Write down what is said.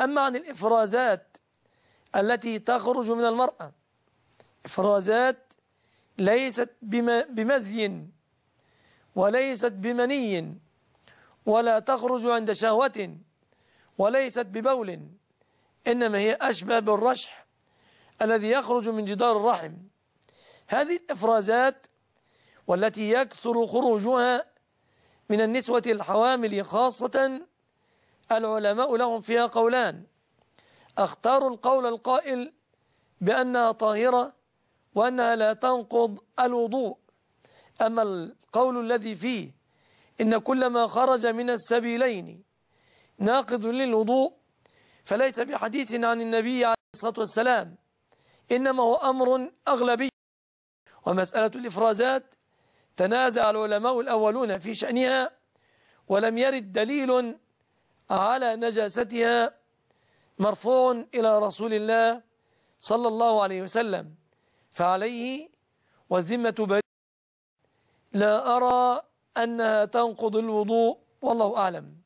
أما عن الإفرازات التي تخرج من المرأة إفرازات ليست بمذي وليست بمني ولا تخرج عند شهوة وليست ببول إنما هي أشبه بالرشح الذي يخرج من جدار الرحم هذه الإفرازات والتي يكثر خروجها من النسوة الحوامل خاصة العلماء لهم فيها قولان اختاروا القول القائل بأنها طاهرة وأنها لا تنقض الوضوء أما القول الذي فيه إن كل ما خرج من السبيلين ناقض للوضوء فليس بحديث عن النبي عليه الصلاة والسلام إنما هو أمر أغلبي ومسألة الإفرازات تنازع العلماء الأولون في شأنها ولم يرد دليل على نجاستها مرفوع إلى رسول الله صلى الله عليه وسلم فعليه وذمة بريء لا أرى أنها تنقض الوضوء والله أعلم